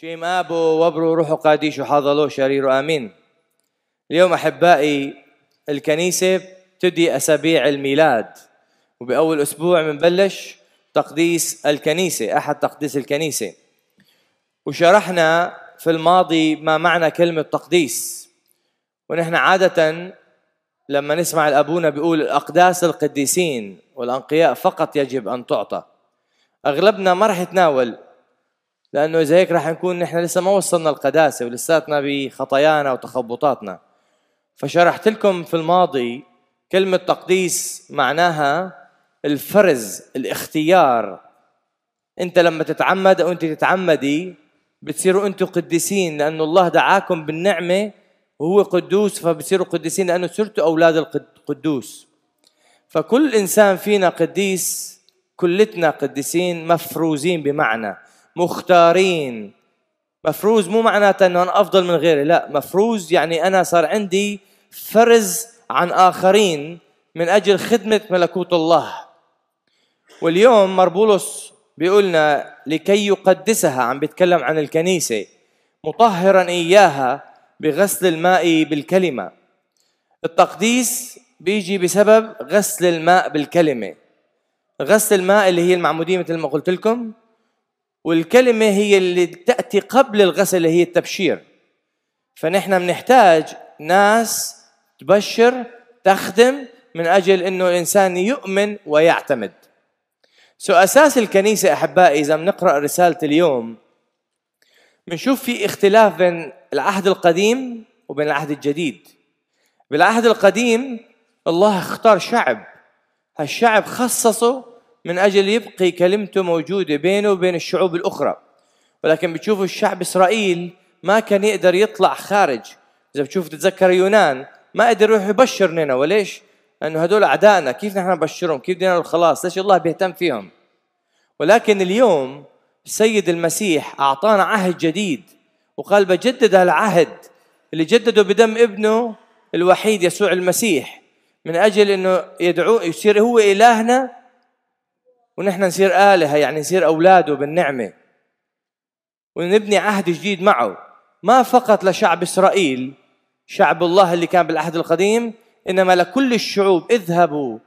شيم أبو وبرو روحه قاديش وحاضلو شرير آمين اليوم أحبائي الكنيسة بتدي أسابيع الميلاد وبأول أسبوع بنبلش تقديس الكنيسة أحد تقديس الكنيسة وشرحنا في الماضي ما معنى كلمة تقديس ونحن عادة لما نسمع الأبونا بيقول الأقداس القديسين والأنقياء فقط يجب أن تعطى أغلبنا ما رح يتناول لانه اذا هيك رح نكون نحن لسه ما وصلنا القداسه ولساتنا بخطايانا وتخبطاتنا فشرحت لكم في الماضي كلمه تقديس معناها الفرز الاختيار انت لما تتعمد او انت تتعمدي بتصيروا انتم قديسين لانه الله دعاكم بالنعمه وهو قدوس فبتصيروا قديسين لانه صرتوا اولاد القدوس فكل انسان فينا قديس كلتنا قديسين مفروزين بمعنى مختارين مفروز مو معناته انه انا افضل من غيري لا مفروز يعني انا صار عندي فرز عن اخرين من اجل خدمه ملكوت الله واليوم مربولوس بيقولنا لكي يقدسها عم بيتكلم عن الكنيسه مطهرا اياها بغسل الماء بالكلمه التقديس بيجي بسبب غسل الماء بالكلمه غسل الماء اللي هي المعموديه مثل ما قلت لكم والكلمة هي اللي تأتي قبل الغسل هي التبشير فنحن بنحتاج ناس تبشر تخدم من أجل أنه الإنسان يؤمن ويعتمد سو أساس الكنيسة أحبائي إذا بنقرأ رسالة اليوم بنشوف في اختلاف بين العهد القديم وبين العهد الجديد بالعهد القديم الله اختار شعب هالشعب خصصه من أجل يبقي كلمته موجودة بينه وبين الشعوب الأخرى ولكن بتشوفوا الشعب إسرائيل ما كان يقدر يطلع خارج إذا بتشوف تتذكر يونان ما قدر يروح يبشر نينوى ليش؟ لأنه هدول أعدائنا كيف نحن نبشرهم؟ كيف بدنا الخلاص؟ ليش الله بيهتم فيهم؟ ولكن اليوم السيد المسيح أعطانا عهد جديد وقال بجدد هالعهد اللي جدده بدم ابنه الوحيد يسوع المسيح من أجل أنه يدعو يصير هو إلهنا ونحن نصير آلهة يعني نصير أولاده بالنعمة ونبني عهد جديد معه ما فقط لشعب إسرائيل شعب الله اللي كان بالعهد القديم إنما لكل الشعوب اذهبوا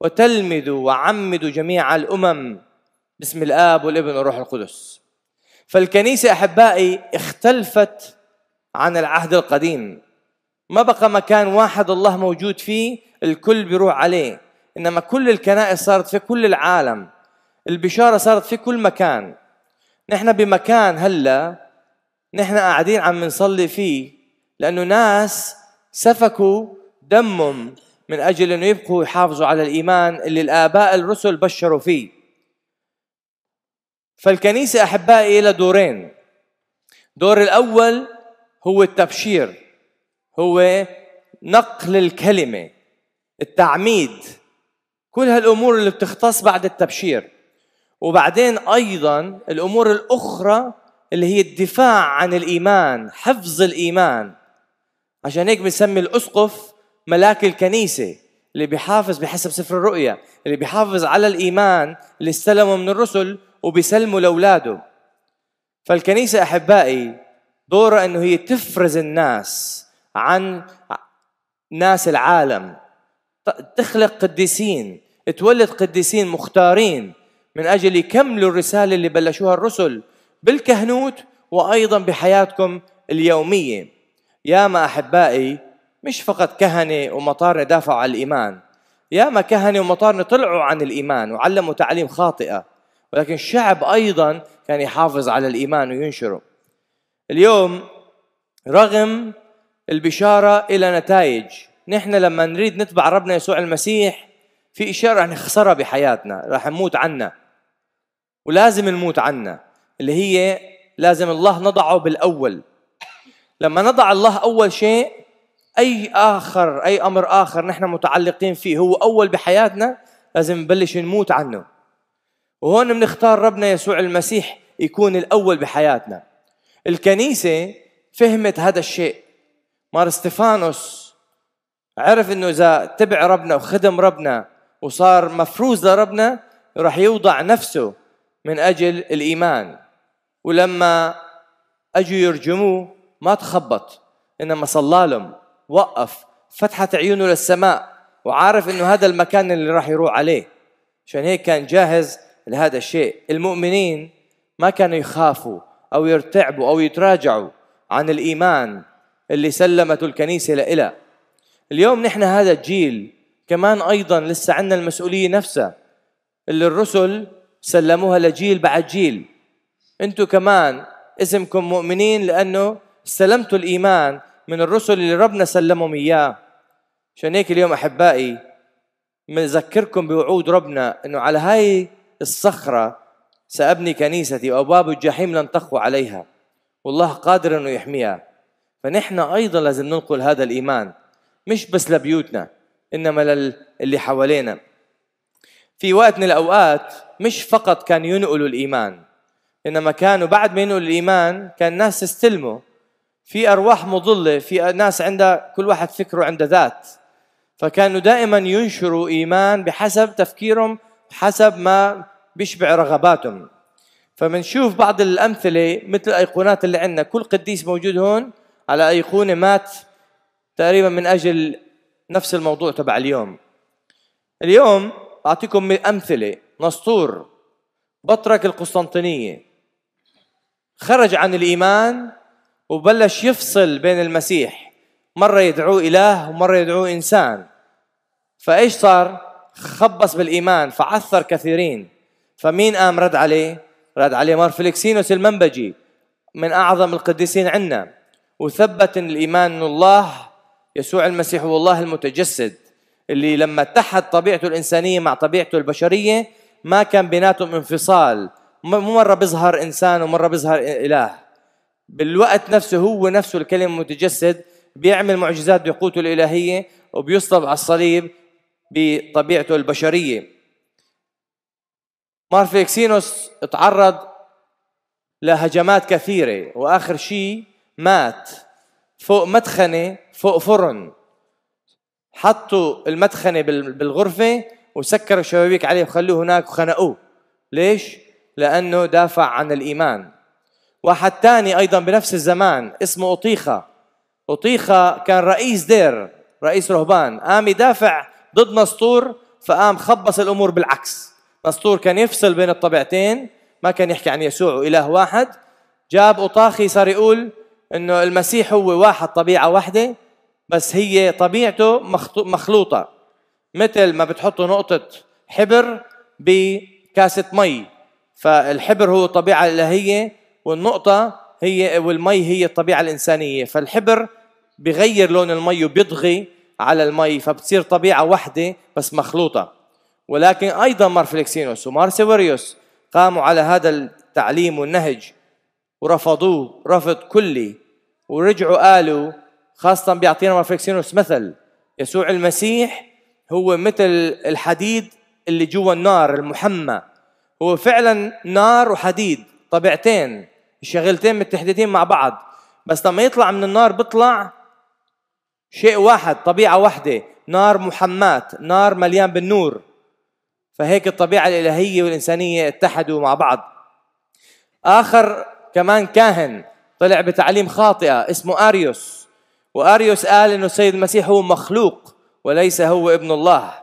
وتلمذوا وعمدوا جميع الأمم باسم الآب والابن والروح القدس فالكنيسة أحبائي اختلفت عن العهد القديم ما بقى مكان واحد الله موجود فيه الكل بيروح عليه إنما كل الكنائس صارت في كل العالم البشاره صارت في كل مكان نحن بمكان هلا نحن قاعدين عم نصلي فيه لانه ناس سفكوا دمهم من اجل انه يبقوا يحافظوا على الايمان اللي الاباء الرسل بشروا فيه فالكنيسه احبائي لها دورين دور الاول هو التبشير هو نقل الكلمه التعميد كل هالامور اللي بتختص بعد التبشير وبعدين ايضا الامور الاخرى اللي هي الدفاع عن الايمان حفظ الايمان عشان هيك بنسمي الاسقف ملاك الكنيسه اللي بيحافظ بحسب سفر الرؤيا اللي بيحافظ على الايمان اللي استلمه من الرسل وبيسلمه لاولاده فالكنيسه احبائي دورها انه هي تفرز الناس عن ناس العالم تخلق قديسين تولد قديسين مختارين من أجل يكملوا الرسالة اللي بلشوها الرسل بالكهنوت وأيضا بحياتكم اليومية يا ما أحبائي مش فقط كهنة ومطار دافعوا عن الإيمان يا ما كهنة ومطار طلعوا عن الإيمان وعلموا تعليم خاطئة ولكن الشعب أيضا كان يحافظ على الإيمان وينشره اليوم رغم البشارة إلى نتائج نحن لما نريد نتبع ربنا يسوع المسيح في إشارة رح نخسرها بحياتنا رح نموت عنها ولازم نموت عنها اللي هي لازم الله نضعه بالأول لما نضع الله أول شيء أي آخر أي أمر آخر نحن متعلقين فيه هو أول بحياتنا لازم نبلش نموت عنه وهون بنختار ربنا يسوع المسيح يكون الأول بحياتنا الكنيسة فهمت هذا الشيء مار ستيفانوس عرف انه اذا تبع ربنا وخدم ربنا وصار مفروز لربنا راح يوضع نفسه من أجل الإيمان ولما أجوا يرجموه ما تخبط إنما صلى لهم وقف فتحت عيونه للسماء وعارف إنه هذا المكان اللي راح يروح عليه عشان هيك كان جاهز لهذا الشيء المؤمنين ما كانوا يخافوا أو يرتعبوا أو يتراجعوا عن الإيمان اللي سلمته الكنيسة لإله اليوم نحن هذا الجيل كمان أيضا لسه عندنا المسؤولية نفسها اللي الرسل سلموها لجيل بعد جيل انتم كمان اسمكم مؤمنين لانه استلمتوا الايمان من الرسل اللي ربنا سلمهم اياه عشان هيك اليوم احبائي بنذكركم بوعود ربنا انه على هاي الصخره سأبني كنيستي وابواب الجحيم لن تقوى عليها والله قادر انه يحميها فنحن ايضا لازم ننقل هذا الايمان مش بس لبيوتنا انما للي حوالينا في وقت من الاوقات مش فقط كان ينقلوا الإيمان إنما كانوا بعد ما ينقلوا الإيمان كان الناس يستلموا في أرواح مضلة في ناس عندها كل واحد فكره عنده ذات فكانوا دائما ينشروا إيمان بحسب تفكيرهم حسب ما بيشبع رغباتهم فمنشوف بعض الأمثلة مثل الأيقونات اللي عندنا كل قديس موجود هون على أيقونة مات تقريبا من أجل نفس الموضوع تبع اليوم اليوم أعطيكم أمثلة نسطور بطرك القسطنطينية خرج عن الإيمان وبلش يفصل بين المسيح مرة يدعوه إله ومرة يدعوه إنسان فإيش صار؟ خبص بالإيمان فعثر كثيرين فمين قام رد عليه؟ رد عليه مار فليكسينوس المنبجي من أعظم القديسين عنا وثبت إن الإيمان أن الله يسوع المسيح هو الله المتجسد اللي لما اتحد طبيعته الإنسانية مع طبيعته البشرية ما كان بيناتهم انفصال مو مرة بيظهر إنسان ومرة بيظهر إله بالوقت نفسه هو نفسه الكلمة المتجسد بيعمل معجزات بقوته الإلهية وبيصلب على الصليب بطبيعته البشرية مارفيكسينوس تعرض لهجمات كثيرة وآخر شيء مات فوق مدخنة فوق فرن حطوا المدخنة بالغرفة وسكروا الشبابيك عليه وخلوه هناك وخنقوه ليش؟ لأنه دافع عن الإيمان واحد ثاني أيضا بنفس الزمان اسمه أطيخة أطيخة كان رئيس دير رئيس رهبان قام يدافع ضد نسطور فقام خبص الأمور بالعكس نسطور كان يفصل بين الطبيعتين ما كان يحكي عن يسوع وإله واحد جاب أطاخي صار يقول انه المسيح هو واحد طبيعه واحده بس هي طبيعته مخلوطه مثل ما بتحطوا نقطة حبر بكاسة مي فالحبر هو الطبيعة الإلهية والنقطة هي والمي هي الطبيعة الإنسانية فالحبر بغير لون المي وبيضغي على المي فبتصير طبيعة واحدة بس مخلوطة ولكن أيضا مارفليكسينوس ومارسيوريوس قاموا على هذا التعليم والنهج ورفضوه رفض كلي ورجعوا قالوا خاصة بيعطينا مارفليكسينوس مثل يسوع المسيح هو مثل الحديد اللي جوا النار المحمى هو فعلا نار وحديد طبيعتين الشغلتين متحدتين مع بعض بس لما يطلع من النار بيطلع شيء واحد طبيعة واحدة نار محماة نار مليان بالنور فهيك الطبيعة الإلهية والإنسانية اتحدوا مع بعض آخر كمان كاهن طلع بتعليم خاطئة اسمه آريوس وآريوس قال إنه السيد المسيح هو مخلوق وليس هو ابن الله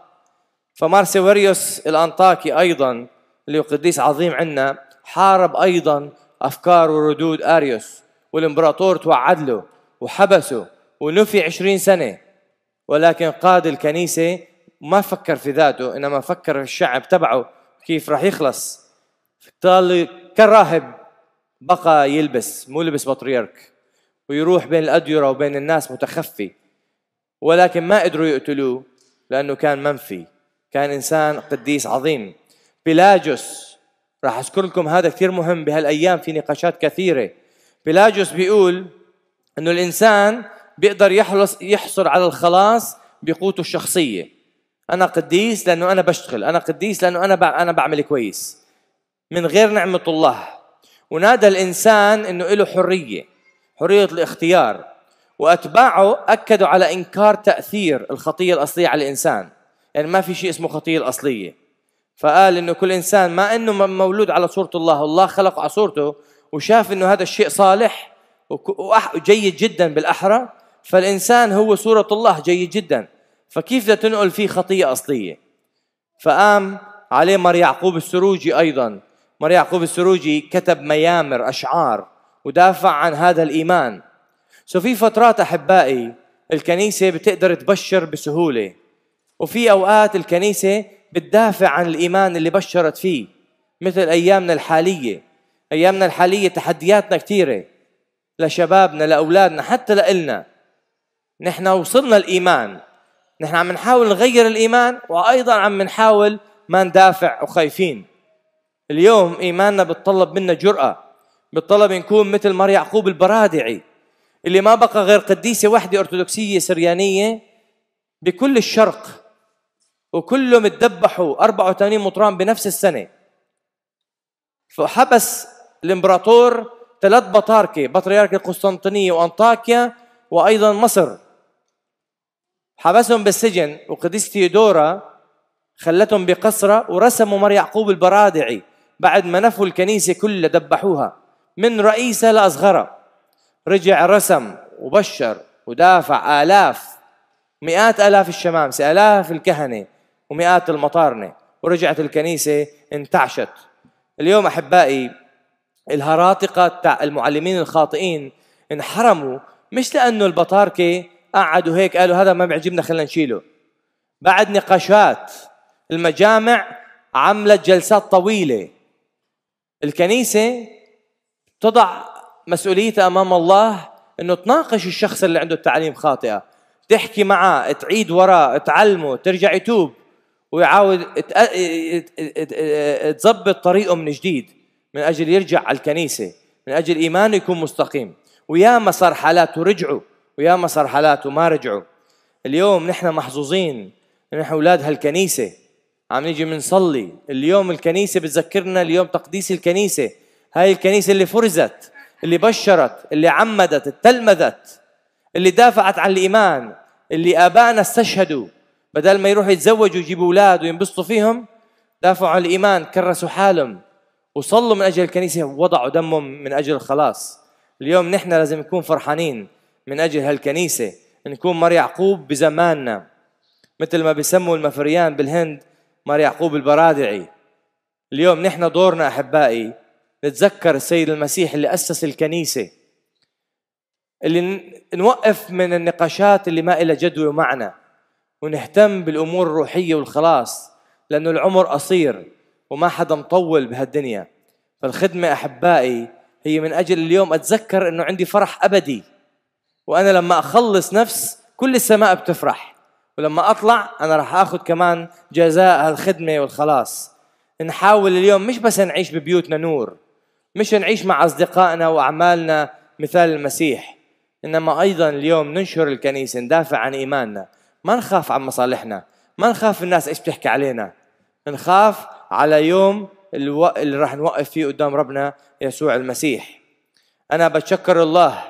فمارسيوريوس الأنطاكي أيضا اللي هو قديس عظيم عندنا حارب أيضا أفكار وردود أريوس والإمبراطور توعد له وحبسه ونفي عشرين سنة ولكن قاد الكنيسة ما فكر في ذاته إنما فكر في الشعب تبعه كيف راح يخلص قال كراهب بقى يلبس مو لبس بطريرك ويروح بين الأديرة وبين الناس متخفي ولكن ما قدروا يقتلوه لأنه كان منفي كان إنسان قديس عظيم بيلاجوس راح أذكر لكم هذا كثير مهم بهالأيام في نقاشات كثيرة بيلاجوس بيقول أنه الإنسان بيقدر يحلص يحصل على الخلاص بقوته الشخصية أنا قديس لأنه أنا بشتغل أنا قديس لأنه أنا أنا بعمل كويس من غير نعمة الله ونادى الإنسان أنه له حرية حرية الاختيار وأتباعه أكدوا على إنكار تأثير الخطية الأصلية على الإنسان يعني ما في شيء اسمه خطية الأصلية فقال إنه كل إنسان ما إنه مولود على صورة الله الله خلقه على صورته وشاف إنه هذا الشيء صالح وجيد جدا بالأحرى فالإنسان هو صورة الله جيد جدا فكيف بدها تنقل فيه خطية أصلية فقام عليه مر يعقوب السروجي أيضا مر يعقوب السروجي كتب ميامر أشعار ودافع عن هذا الإيمان سو في فترات احبائي الكنيسه بتقدر تبشر بسهوله وفي اوقات الكنيسه بتدافع عن الايمان اللي بشرت فيه مثل ايامنا الحاليه ايامنا الحاليه تحدياتنا كثيره لشبابنا لاولادنا حتى لإلنا نحن وصلنا الايمان نحن عم نحاول نغير الايمان وايضا عم نحاول ما ندافع وخايفين اليوم ايماننا بتطلب منا جرأة بتطلب نكون مثل مر يعقوب البرادعي اللي ما بقى غير قديسة واحدة أرثوذكسية سريانية بكل الشرق وكلهم اتذبحوا 84 مطران بنفس السنة فحبس الامبراطور ثلاث بطاركة بطريرك القسطنطينية وأنطاكيا وأيضا مصر حبسهم بالسجن وقديس تيودورا خلتهم بقصرة ورسموا مر يعقوب البرادعي بعد ما نفوا الكنيسة كلها دبحوها من رئيسها لأصغرها رجع رسم وبشر ودافع آلاف مئات آلاف الشمامسة آلاف الكهنة ومئات المطارنة ورجعت الكنيسة انتعشت اليوم أحبائي الهراطقة المعلمين الخاطئين انحرموا مش لأنه البطاركة قعدوا هيك قالوا هذا ما بيعجبنا خلينا نشيله بعد نقاشات المجامع عملت جلسات طويلة الكنيسة تضع مسؤوليته امام الله انه تناقش الشخص اللي عنده التعليم خاطئه تحكي معاه تعيد وراه تعلمه ترجع يتوب ويعاود تظبط طريقه من جديد من اجل يرجع على الكنيسه من اجل ايمانه يكون مستقيم وياما صار حالات ورجعوا وياما صار حالات وما رجعوا اليوم نحن محظوظين نحن اولاد هالكنيسه عم نيجي بنصلي اليوم الكنيسه بتذكرنا اليوم تقديس الكنيسه هاي الكنيسه اللي فرزت اللي بشرت اللي عمدت التلمذت اللي دافعت عن الإيمان اللي آبائنا استشهدوا بدل ما يروحوا يتزوجوا ويجيبوا أولاد وينبسطوا فيهم دافعوا عن الإيمان كرسوا حالهم وصلوا من أجل الكنيسة ووضعوا دمهم من أجل الخلاص اليوم نحن لازم نكون فرحانين من أجل هالكنيسة نكون مار يعقوب بزماننا مثل ما بيسموا المفريان بالهند مار يعقوب البرادعي اليوم نحن دورنا أحبائي نتذكر السيد المسيح اللي أسس الكنيسة اللي نوقف من النقاشات اللي ما إلها جدوى ومعنى ونهتم بالأمور الروحية والخلاص لأنه العمر قصير وما حدا مطول بهالدنيا فالخدمة أحبائي هي من أجل اليوم أتذكر أنه عندي فرح أبدي وأنا لما أخلص نفس كل السماء بتفرح ولما أطلع أنا راح أخذ كمان جزاء هالخدمة والخلاص نحاول اليوم مش بس نعيش ببيوتنا نور مش نعيش مع أصدقائنا وأعمالنا مثال المسيح إنما أيضا اليوم ننشر الكنيسة ندافع عن إيماننا ما نخاف عن مصالحنا ما نخاف الناس إيش بتحكي علينا نخاف على يوم اللي راح نوقف فيه قدام ربنا يسوع المسيح أنا بتشكر الله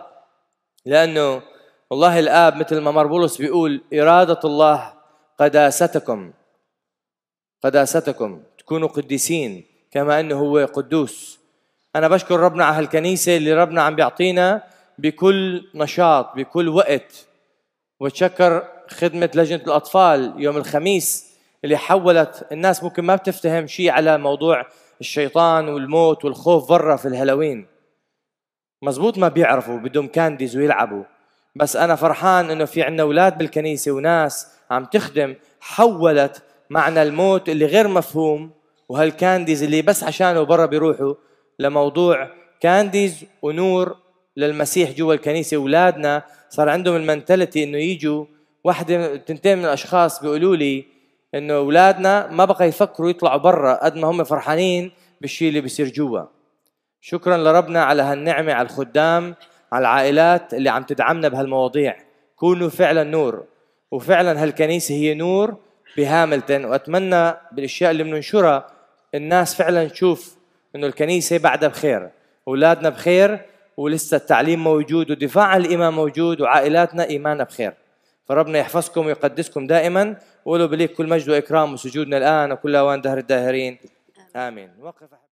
لأنه والله الآب مثل ما مربولوس بيقول إرادة الله قداستكم قداستكم تكونوا قديسين كما أنه هو قدوس أنا بشكر ربنا على هالكنيسة اللي ربنا عم بيعطينا بكل نشاط بكل وقت وتشكر خدمة لجنة الأطفال يوم الخميس اللي حولت الناس ممكن ما بتفتهم شيء على موضوع الشيطان والموت والخوف برا في الهالوين مزبوط ما بيعرفوا بدهم كانديز ويلعبوا بس أنا فرحان إنه في عنا أولاد بالكنيسة وناس عم تخدم حولت معنى الموت اللي غير مفهوم وهالكانديز اللي بس عشانه برا بيروحوا لموضوع كانديز ونور للمسيح جوا الكنيسه اولادنا صار عندهم المنتاليتي انه يجوا واحدة تنتين من الاشخاص بيقولوا لي انه اولادنا ما بقى يفكروا يطلعوا برا قد ما هم فرحانين بالشيء اللي بيصير جوا شكرا لربنا على هالنعمه على الخدام على العائلات اللي عم تدعمنا بهالمواضيع كونوا فعلا نور وفعلا هالكنيسه هي نور بهاملتون واتمنى بالاشياء اللي بننشرها الناس فعلا تشوف انه الكنيسه بعدها بخير اولادنا بخير ولسه التعليم موجود ودفاع الايمان موجود وعائلاتنا ايماننا بخير فربنا يحفظكم ويقدسكم دائما وله بليك كل مجد واكرام وسجودنا الان وكل اوان دهر الداهرين امين, آمين. وقف